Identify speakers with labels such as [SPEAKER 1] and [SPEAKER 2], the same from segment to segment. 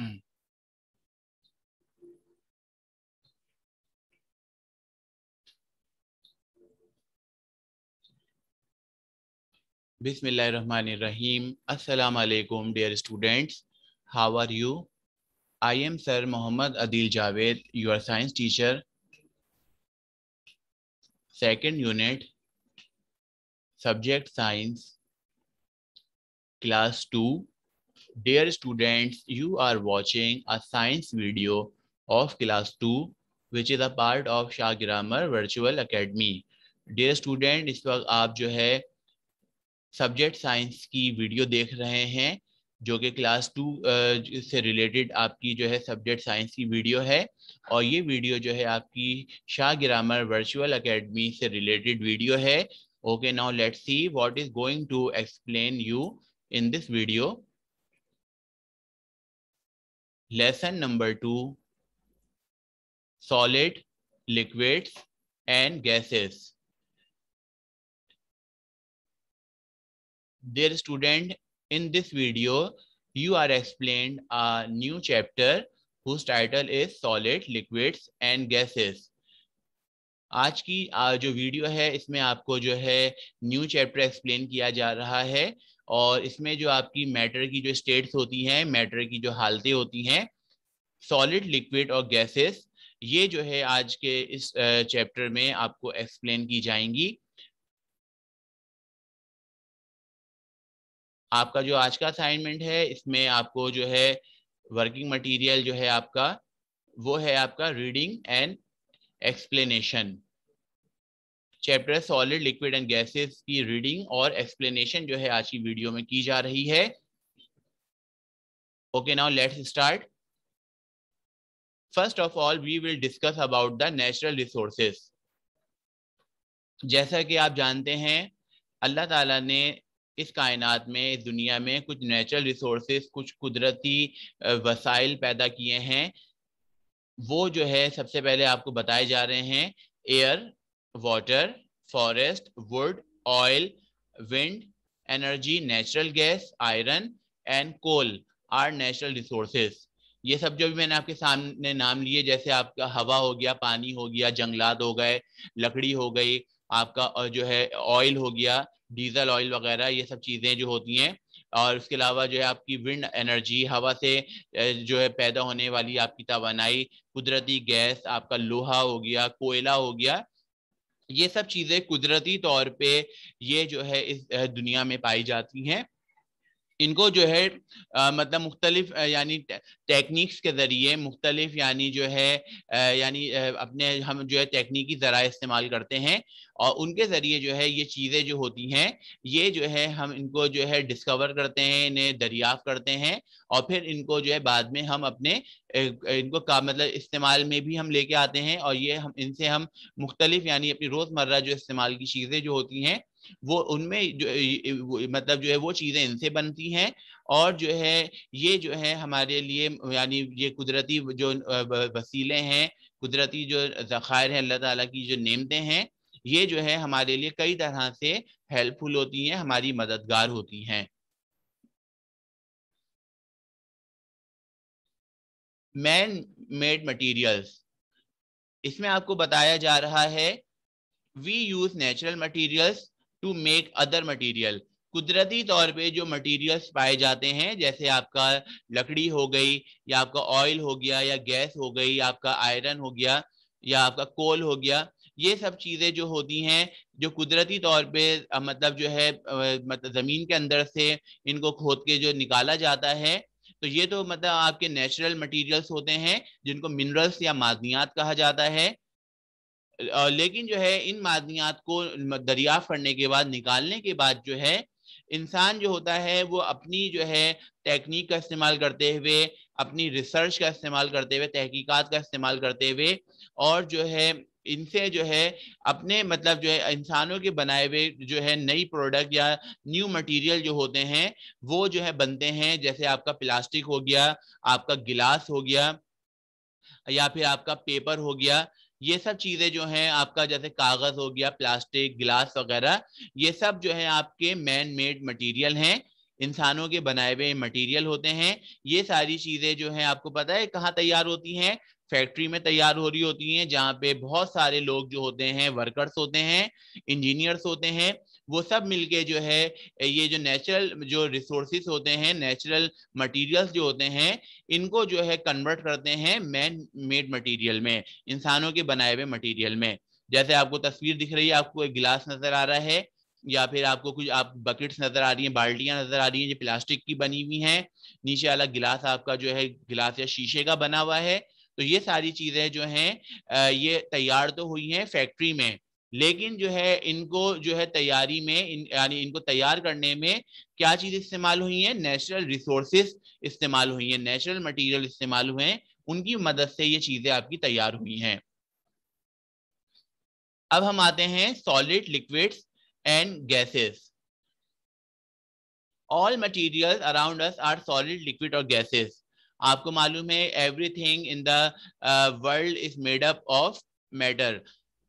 [SPEAKER 1] Mm. बिस्मिल्लाहिर्रहमानिर्रहीम अस्सलाम वालेकुम dear students how are you I am sir Mohammad Adeel Javed your science teacher second unit subject science class two dear student you are watching a science video of class 2 which is a part of Shah Grammar Virtual Academy. Dear student, इस वक्त आप जो है subject science की video देख रहे हैं जो कि क्लास टू से रिलेटेड आपकी जो है सब्जेक्ट साइंस की वीडियो है और ये वीडियो जो है आपकी शाह ग्रामर वर्चुअल अकेडमी से रिलेटेड वीडियो है okay now let see what is going to explain you in this video lesson number 2 solid liquids and gases dear student in this video you are explained a new chapter whose title is solid liquids and gases आज की जो video है इसमें आपको जो है new chapter explain किया जा रहा है और इसमें जो आपकी मैटर की जो स्टेट्स होती हैं मैटर की जो हालतें होती हैं सॉलिड लिक्विड और गैसेस ये जो है आज के इस चैप्टर में आपको एक्सप्लेन की जाएंगी आपका जो आज का असाइनमेंट है इसमें आपको जो है वर्किंग मटेरियल जो है आपका वो है आपका reading and explanation chapter solid liquid and gases की रीडिंग और एक्सप्लेनेशन जो है आज की वीडियो में की जा रही है okay now let's start first of all we will discuss about the natural resources जैसा कि आप जानते हैं अल्लाह ताला ने इस कायनात में इस दुनिया में कुछ नेचुरल रिसोर्सेस कुछ कुदरती वसाइल पैदा किए हैं वो जो है सबसे पहले आपको बताए जा रहे हैं air water, forest, wood, oil, wind, energy, natural gas, iron and coal are natural resources. ये सब जो भी मैंने आपके सामने नाम लिए जैसे आपका हवा हो गया पानी हो गया जंगलात हो गए लकड़ी हो गई आपका जो है ऑयल हो गया डीजल ऑयल वगैरह ये सब चीज़ें जो होती हैं और उसके अलावा जो है आपकी विंड एनर्जी हवा से जो है पैदा होने वाली आपकी तोनाई कुदरती गैस आपका लोहा हो गया कोयला हो गया ये सब चीजें कुदरती तौर पे ये जो है इस दुनिया में पाई जाती हैं इनको जो है आ, मतलब मुख्तलिफ यानी टेक्निक्स के ज़रिए मुख्तलिफ यानी जो है यानी अपने हम जो है तकनीकी ज़रा इस्तेमाल करते हैं और उनके ज़रिए जो है ये चीज़ें जो होती हैं ये जो है हम इनको जो है डिस्कवर करते हैं इन्हें दरियाफ़ करते हैं और फिर इनको जो है बाद में हम अपने इनको का मतलब इस्तेमाल में भी हम लेके आते हैं और ये हम इनसे हम मुख्तलिफ यानी अपनी रोज़मर्रा जो इस्तेमाल की चीज़ें जो होती हैं वो उनमें मतलब जो है वो चीज़ें इनसे बनती हैं और जो है ये जो है हमारे लिए यानी ये कुदरती जो वसीले हैं कुदरती जो ज़खायर है अल्लाह ताला की जो नेमतें हैं ये जो है हमारे लिए कई तरह से हेल्पफुल होती हैं हमारी मददगार होती हैं मैन मेड मटेरियल्स इसमें आपको बताया जा रहा है we use natural materials to make other material कुदरती तौर पे जो मटेरियल्स पाए जाते हैं जैसे आपका लकड़ी हो गई या आपका ऑयल हो गया या गैस हो गई आपका आयरन हो गया या आपका कोल हो गया ये सब चीज़ें जो होती हैं जो कुदरती तौर पे मतलब जो है मतलब ज़मीन के अंदर से इनको खोद के जो निकाला जाता है तो ये तो मतलब आपके नेचुरल मटेरियल्स होते हैं जिनको मिनरल्स या मादनियात कहा जाता है लेकिन जो है इन मादनियात को दरिया करने के बाद निकालने के बाद जो है इंसान जो होता है वो अपनी जो है टेक्निक का इस्तेमाल करते हुए अपनी रिसर्च का इस्तेमाल करते हुए तहकीकात का इस्तेमाल करते हुए और जो है इनसे जो है अपने मतलब जो है इंसानों के बनाए हुए जो है नई प्रोडक्ट या न्यू मटेरियल जो होते हैं वो जो है बनते हैं जैसे आपका प्लास्टिक हो गया आपका गिलास हो गया या फिर आपका पेपर हो गया ये सब चीजें जो हैं आपका जैसे कागज हो गया प्लास्टिक गिलास वगैरह ये सब जो है आपके मैन मेड मटीरियल हैं इंसानों के बनाए हुए मटेरियल होते हैं ये सारी चीजें जो है आपको पता है कहाँ तैयार होती हैं फैक्ट्री में तैयार हो रही होती हैं जहाँ पे बहुत सारे लोग जो होते हैं वर्कर्स होते हैं इंजीनियर्स होते हैं वो सब मिलके जो है ये जो नेचुरल जो रिसोर्सिस होते हैं नेचुरल मटेरियल्स जो होते हैं इनको जो है कन्वर्ट करते हैं मैन मेड मटेरियल में इंसानों के बनाए हुए मटेरियल में जैसे आपको तस्वीर दिख रही है आपको एक गिलास नजर आ रहा है या फिर आपको कुछ आप बकेट्स नजर आ रही हैं बाल्टियां नजर आ रही हैं जो प्लास्टिक की बनी हुई हैं नीचे वाला गिलास आपका जो है गिलास या शीशे का बना हुआ है तो ये सारी चीजें जो हैं ये तैयार तो हुई हैं फैक्ट्री में लेकिन जो है इनको जो है तैयारी में इन, यानी इनको तैयार करने में क्या चीज इस्तेमाल हुई है नेचुरल रिसोर्सेस इस्तेमाल हुई है नेचुरल मटेरियल इस्तेमाल हुए हैं उनकी मदद से ये चीजें आपकी तैयार हुई हैं अब हम आते हैं solid liquids and gases all material around us are solid liquid और गैसेस आपको मालूम है everything in the world is made up of matter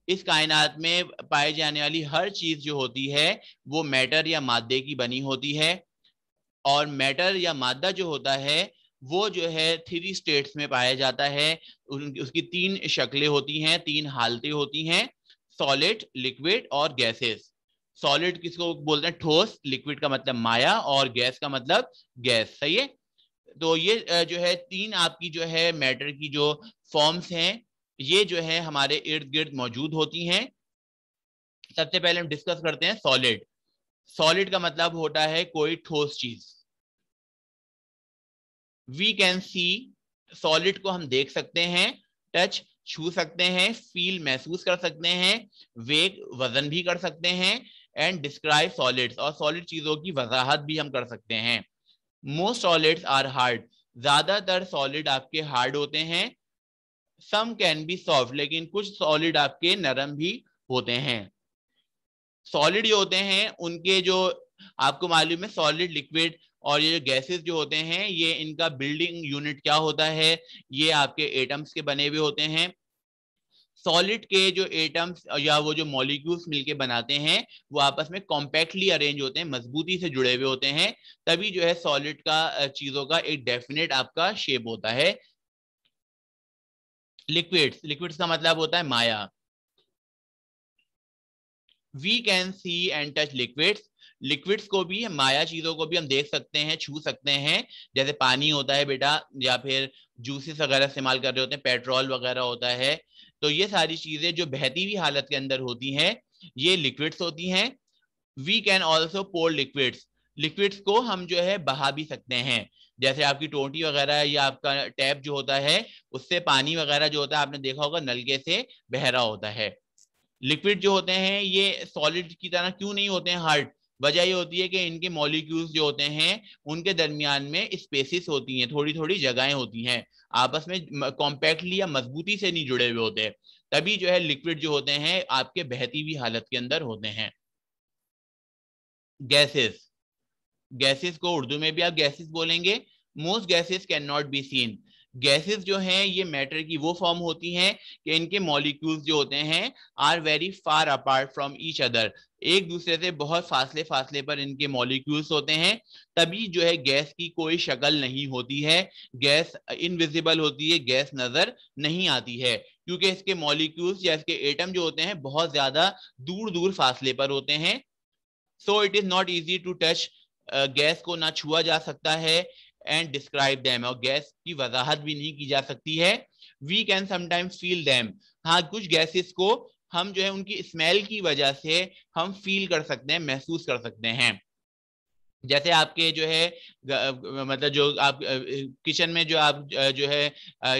[SPEAKER 1] इस कायनात में पाई जाने वाली हर चीज जो होती है वो मैटर या मादे की बनी होती है और मैटर या मादा जो होता है वो जो है थ्री स्टेट्स में पाया जाता है उसकी तीन शक्लें होती हैं तीन हालतें होती हैं सॉलिड लिक्विड और गैसेस सॉलिड किसको बोलते हैं ठोस लिक्विड का मतलब माया और गैस का मतलब गैस सही है तो ये जो है तीन आपकी जो है मैटर की जो फॉर्म्स हैं ये जो है हमारे इर्द गिर्द मौजूद होती हैं सबसे पहले हम डिस्कस करते हैं सॉलिड सॉलिड का मतलब होता है कोई ठोस चीज वी कैन सी सॉलिड को हम देख सकते हैं टच छू सकते हैं फील महसूस कर सकते हैं वेग वजन भी कर सकते हैं एंड डिस्क्राइब सॉलिड्स और सॉलिड चीजों की वजाहत भी हम कर सकते हैं मोस्ट सॉलिड्स आर हार्ड ज्यादातर सॉलिड आपके हार्ड होते हैं सम कैन बी सॉफ्ट लेकिन कुछ सॉलिड आपके नरम भी होते हैं सॉलिड जो होते हैं उनके जो आपको मालूम है सॉलिड लिक्विड और ये जो गैसेस जो होते हैं ये इनका बिल्डिंग यूनिट क्या होता है ये आपके एटम्स के बने हुए होते हैं सॉलिड के जो एटम्स या वो जो मॉलिक्यूल्स मिलके बनाते हैं वो आपस में कॉम्पैक्टली अरेंज होते हैं मजबूती से जुड़े हुए होते हैं तभी जो है सॉलिड का चीजों का एक डेफिनेट आपका शेप होता है लिक्विड्स लिक्विड्स का मतलब होता है माया we can see and touch liquids liquids को भी माया चीजों को भी हम देख सकते हैं छू सकते हैं जैसे पानी होता है बेटा या फिर जूसेस वगैरह इस्तेमाल कर रहे होते हैं पेट्रोल वगैरह होता है तो ये सारी चीजें जो बहती हुई हालत के अंदर होती हैं ये लिक्विड्स होती हैं we can also pour liquids liquids को हम जो है बहा भी सकते हैं जैसे आपकी टोटी वगैरह या आपका टैप जो होता है उससे पानी वगैरह जो होता है आपने देखा होगा नलके से बहरा होता है लिक्विड जो होते हैं ये सॉलिड की तरह क्यों नहीं होते हैं हार्ड वजह ये होती है कि इनके मॉलिक्यूल्स जो होते हैं उनके दरमियान में स्पेसिस होती हैं थोड़ी थोड़ी जगहें होती हैं आपस में कॉम्पैक्टली या मजबूती से नहीं जुड़े हुए होते तभी जो है लिक्विड जो होते हैं आपके बहती हुई हालत के अंदर होते हैं गैसेस गैसेस को उर्दू में भी आप गैसेस बोलेंगे most gases can not be seen gases जो हैं ये मैटर की वो फॉर्म होती हैं कि इनके मॉलिक्यूल्स जो होते हैं are very far apart from each other एक दूसरे से बहुत फासले फासले पर इनके मॉलिक्यूल्स होते हैं तभी जो है गैस की कोई शक्ल नहीं होती है गैस इनविजिबल होती है गैस नजर नहीं आती है क्योंकि इसके मॉलिक्यूल्स या इसके एटम जो होते हैं बहुत ज्यादा दूर दूर फासले पर होते हैं so it is not easy to touch gas को ना छुआ जा सकता है एंड डिस्क्राइब दैम और गैस की वजाहत भी नहीं की जा सकती है we can sometimes feel them हाँ कुछ गैसेस को हम जो है उनकी स्मेल की वजह से हम फील कर सकते हैं महसूस कर सकते हैं जैसे आपके जो है मतलब जो आप किचन में जो आप जो है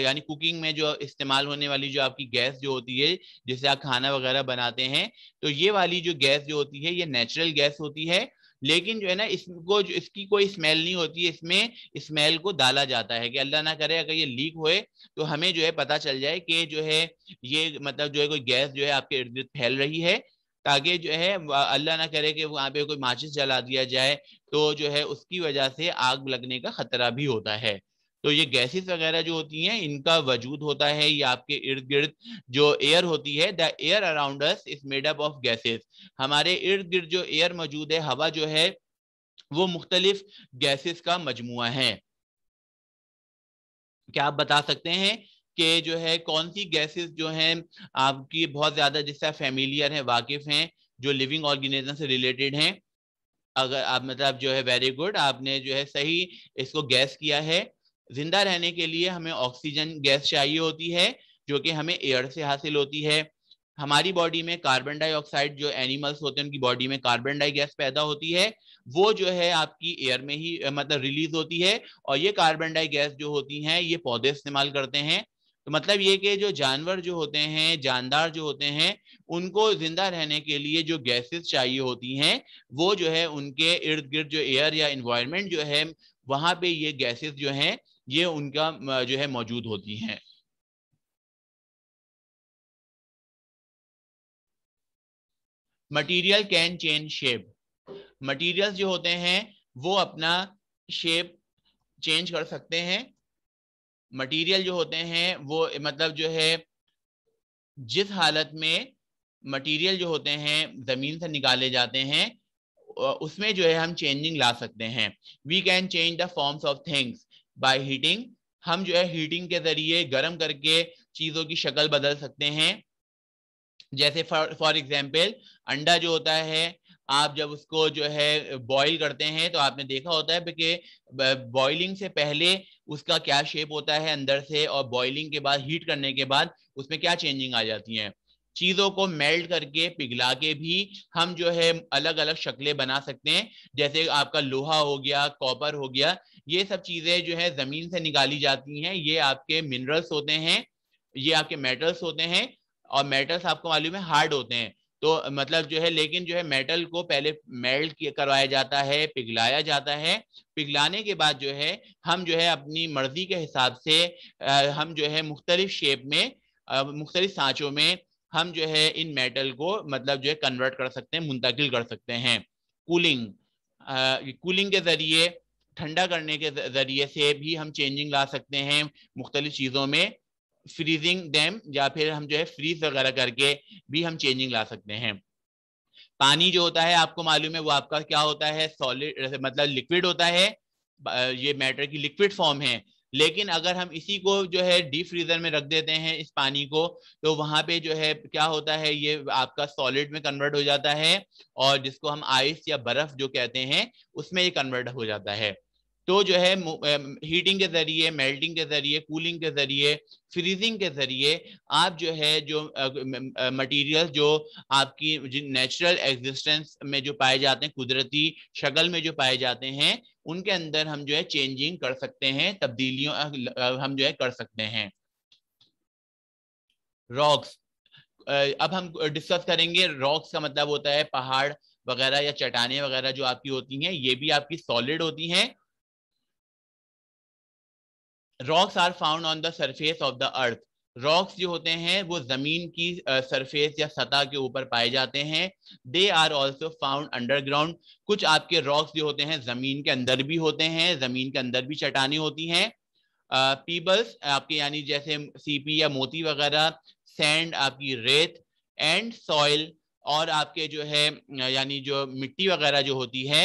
[SPEAKER 1] यानी कुकिंग में जो इस्तेमाल होने वाली जो आपकी गैस जो होती है जैसे आप खाना वगैरह बनाते हैं तो ये वाली जो गैस जो होती है ये नेचुरल गैस होती है लेकिन जो है ना इसको जो इसकी कोई स्मेल नहीं होती है इसमें स्मेल को डाला जाता है कि अल्लाह ना करे अगर ये लीक होए तो हमें जो है पता चल जाए कि जो है ये मतलब जो है कोई गैस जो है आपके इर्द गिर्द फैल रही है ताकि जो है अल्लाह ना करे कि वहाँ पे कोई माचिस जला दिया जाए तो जो है उसकी वजह से आग लगने का खतरा भी होता है तो ये गैसेस वगैरह जो होती हैं इनका वजूद होता है ये आपके इर्द गिर्द जो एयर होती है the air around us is made up of gases हमारे इर्द गिर्द जो एयर मौजूद है हवा जो है वो मुख्तलिफ गैसेस का मजमुआ है क्या आप बता सकते हैं कि जो है कौन सी गैसेस जो हैं आपकी बहुत ज्यादा जिससे फेमिलियर हैं वाकिफ हैं जो लिविंग ऑर्गेनिज्म से रिलेटेड हैं अगर आप मतलब जो है वेरी गुड आपने जो है सही इसको गैस किया है जिंदा रहने के लिए हमें ऑक्सीजन गैस चाहिए होती है जो कि हमें एयर से हासिल होती है हमारी बॉडी में कार्बन डाइऑक्साइड जो एनिमल्स होते हैं उनकी बॉडी में कार्बन डाई गैस पैदा होती है वो जो है आपकी एयर में ही मतलब रिलीज होती है और ये कार्बन डाई गैस जो होती हैं ये पौधे इस्तेमाल करते हैं तो मतलब ये कि जो जानवर जो होते हैं जानदार जो होते हैं उनको जिंदा रहने के लिए जो गैसेस चाहिए होती हैं वो जो है उनके इर्द गिर्द जो एयर या इन्वायरमेंट जो है वहां पे ये गैसेस जो हैं ये उनका जो है मौजूद होती हैं material can change shape materials जो होते हैं वो अपना शेप चेंज कर सकते हैं मटेरियल जो होते हैं वो मतलब जो है जिस हालत में मटेरियल जो होते हैं ज़मीन से निकाले जाते हैं उसमें जो है हम चेंजिंग ला सकते हैं we can change the forms of things by heating हम जो है हीटिंग के जरिए गर्म करके चीजों की शक्ल बदल सकते हैं जैसे फॉर एग्जाम्पल अंडा जो होता है आप जब उसको जो है बॉईल करते हैं तो आपने देखा होता है कि बॉइलिंग से पहले उसका क्या शेप होता है अंदर से और बॉइलिंग के बाद हीट करने के बाद उसमें क्या चेंजिंग आ जाती है चीजों को मेल्ट करके पिघला के भी हम जो है अलग अलग शक्लें बना सकते हैं जैसे आपका लोहा हो गया कॉपर हो गया ये सब चीजें जो है जमीन से निकाली जाती हैं ये आपके मिनरल्स होते हैं ये आपके मेटल्स होते हैं और मेटल्स आपको मालूम है हार्ड होते हैं तो मतलब जो है लेकिन जो है मेटल को पहले मेल्ट करवाया जाता है पिघलाया जाता है पिघलाने के बाद जो है हम जो है अपनी मर्जी के हिसाब से आ, हम जो है मुख्तलिफ शेप में मुख्तलिफ सांचों में हम जो है इन मेटल को मतलब जो है कन्वर्ट कर सकते हैं मुंतकिल कर सकते हैं कूलिंग कूलिंग के ज़रिए ठंडा करने के ज़रिए से भी हम चेंजिंग ला सकते हैं मुख्तलिफ चीज़ों में फ्रीजिंग डैम या फिर हम जो है फ्रीज वगैरह करके भी हम चेंजिंग ला सकते हैं पानी जो होता है आपको मालूम है वो आपका क्या होता है सॉलिड मतलब लिक्विड होता है ये मैटर की लिक्विड फॉर्म है लेकिन अगर हम इसी को जो है डीप फ्रीजर में रख देते हैं इस पानी को तो वहां पे जो है क्या होता है ये आपका सॉलिड में कन्वर्ट हो जाता है और जिसको हम आइस या बर्फ जो कहते हैं उसमें ये कन्वर्ट हो जाता है तो जो है हीटिंग के जरिए मेल्टिंग के जरिए कूलिंग के जरिए फ्रीजिंग के जरिए आप जो है जो मटेरियल जो आपकी नेचुरल एग्जिस्टेंस में जो पाए जाते हैं कुदरती शक्ल में जो पाए जाते हैं उनके अंदर हम जो है चेंजिंग कर सकते हैं तब्दीलियों हम जो है कर सकते हैं रॉक्स अब हम डिस्कस करेंगे रॉक्स का मतलब होता है पहाड़ वगैरह या चट्टाने वगैरह जो आपकी होती हैं ये भी आपकी सॉलिड होती हैं rocks are found on the surface of the earth rocks जो होते हैं वो जमीन की सरफेस या सतह के ऊपर पाए जाते हैं they are also found underground कुछ आपके रॉक्स जो होते हैं जमीन के अंदर भी होते हैं जमीन के अंदर भी चटाने होती हैं पीबल्स uh, आपके यानी जैसे सीपी या मोती वगैरह सैंड आपकी रेत एंड सॉइल और आपके जो है यानी जो मिट्टी वगैरह जो होती है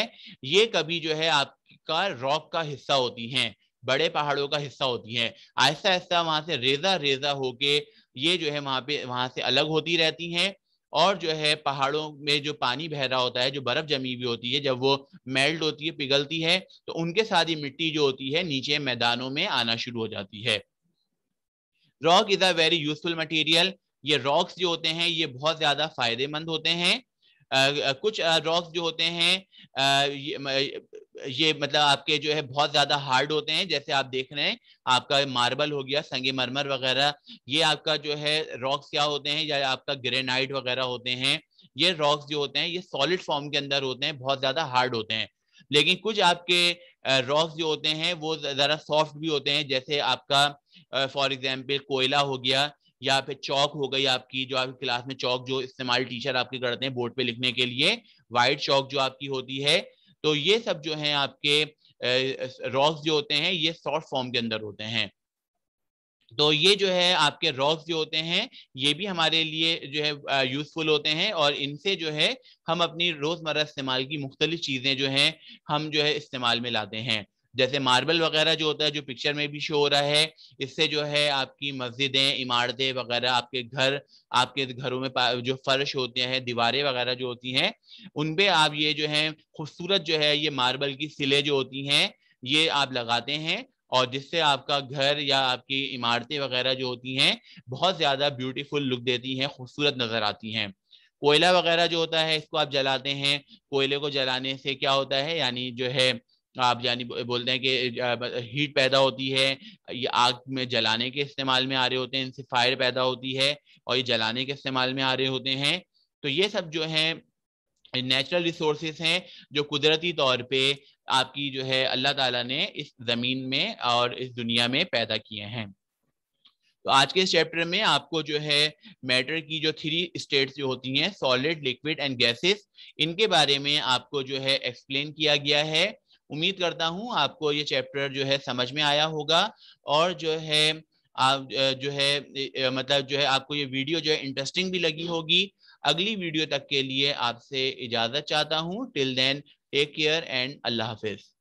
[SPEAKER 1] ये कभी जो है आपका रॉक का हिस्सा होती हैं बड़े पहाड़ों का हिस्सा होती हैं आहिस्ता आहिस्ता वहां से रेजा रेजा होके ये जो है वहां पे वहां से अलग होती रहती हैं और जो है पहाड़ों में जो पानी बह रहा होता है जो बर्फ जमी हुई होती है जब वो मेल्ट होती है पिघलती है तो उनके साथ ही मिट्टी जो होती है नीचे मैदानों में आना शुरू हो जाती है rock is a very useful material ये रॉक्स जो होते हैं ये बहुत ज्यादा फायदेमंद होते हैं कुछ रॉक्स जो होते हैं ये, ये मतलब आपके जो है बहुत ज्यादा हार्ड होते हैं जैसे आप देख रहे हैं आपका मार्बल हो गया संगे मरमर वगैरह ये आपका जो है रॉक्स क्या होते हैं या आपका ग्रेनाइट वगैरह होते हैं ये रॉक्स जो होते हैं ये सॉलिड फॉर्म के अंदर होते हैं बहुत ज्यादा हार्ड होते हैं लेकिन कुछ आपके रॉक्स जो होते हैं वो जरा सॉफ्ट भी होते हैं जैसे आपका फॉर एग्जाम्पल कोयला हो गया या फिर चौक हो गई आपकी जो आपकी क्लास में चौक जो इस्तेमाल टीचर आपके करते हैं बोर्ड पे लिखने के लिए वाइट चौक जो आपकी होती है तो ये सब जो है आपके रॉक्स जो होते हैं ये शॉर्ट फॉर्म के अंदर होते हैं तो ये जो है आपके रॉक्स जो होते हैं ये भी हमारे लिए जो है यूजफुल होते हैं और इनसे जो है हम अपनी रोजमर्रा इस्तेमाल की मुख्तलिफ चीजें जो है हम जो है इस्तेमाल में लाते हैं जैसे मार्बल वगैरह जो होता है जो पिक्चर में भी शो हो रहा है इससे जो है आपकी मस्जिदें इमारतें वगैरह आपके घर आपके घरों में जो फर्श होते हैं दीवारें वगैरह जो होती हैं उनपे आप ये जो है खूबसूरत जो है ये मार्बल की सिले जो होती हैं ये आप लगाते हैं और जिससे आपका घर या आपकी इमारतें वगैरह जो होती हैं बहुत ज्यादा ब्यूटीफुल लुक देती हैं खूबसूरत नजर आती हैं कोयला वगैरह जो होता है इसको आप जलाते हैं कोयले को जलाने से क्या होता है यानी जो है आप यानी बोलते हैं कि हीट पैदा होती है ये आग में जलाने के इस्तेमाल में आ रहे होते हैं इनसे फायर पैदा होती है और ये जलाने के इस्तेमाल में आ रहे होते हैं तो ये सब जो है नेचुरल रिसोर्सेस हैं जो कुदरती तौर पे आपकी जो है अल्लाह ताला ने इस ज़मीन में और इस दुनिया में पैदा किए हैं तो आज के इस चैप्टर में आपको जो है मैटर की जो थ्री स्टेट्स जो होती हैं सॉलिड लिक्विड एंड गैसेस इनके बारे में आपको जो है एक्सप्लेन किया गया है उम्मीद करता हूँ आपको ये चैप्टर जो है समझ में आया होगा और जो है आप जो है मतलब जो है आपको ये वीडियो जो है इंटरेस्टिंग भी लगी होगी अगली वीडियो तक के लिए आपसे इजाजत चाहता हूँ till then take care and अल्लाह हाफिज़